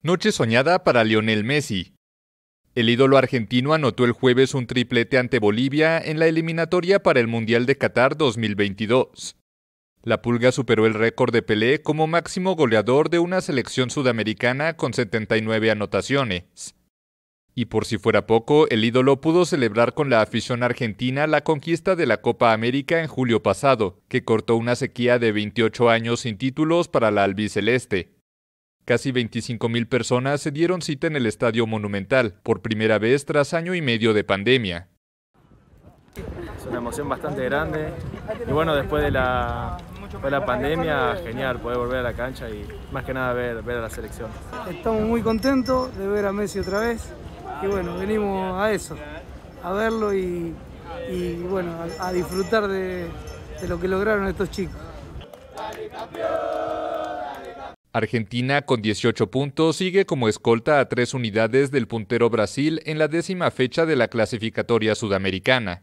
Noche soñada para Lionel Messi. El ídolo argentino anotó el jueves un triplete ante Bolivia en la eliminatoria para el Mundial de Qatar 2022. La Pulga superó el récord de Pelé como máximo goleador de una selección sudamericana con 79 anotaciones. Y por si fuera poco, el ídolo pudo celebrar con la afición argentina la conquista de la Copa América en julio pasado, que cortó una sequía de 28 años sin títulos para la albiceleste. Casi 25.000 personas se dieron cita en el Estadio Monumental, por primera vez tras año y medio de pandemia. Es una emoción bastante grande y bueno, después de la, la pandemia, genial poder volver a la cancha y más que nada ver, ver a la selección. Estamos muy contentos de ver a Messi otra vez y bueno, venimos a eso, a verlo y, bueno, a, disfrutar de, de, lo que lograron estos chicos. Argentina con 18 puntos sigue como escolta a tres unidades del puntero Brasil en la décima fecha de la clasificatoria sudamericana.